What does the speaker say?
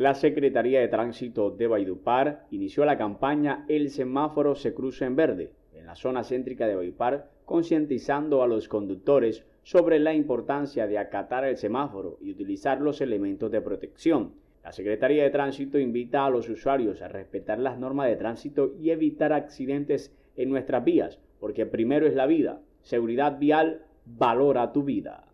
La Secretaría de Tránsito de Baidupar inició la campaña El semáforo se cruza en verde en la zona céntrica de Baidupar, concientizando a los conductores sobre la importancia de acatar el semáforo y utilizar los elementos de protección. La Secretaría de Tránsito invita a los usuarios a respetar las normas de tránsito y evitar accidentes en nuestras vías, porque primero es la vida. Seguridad vial valora tu vida.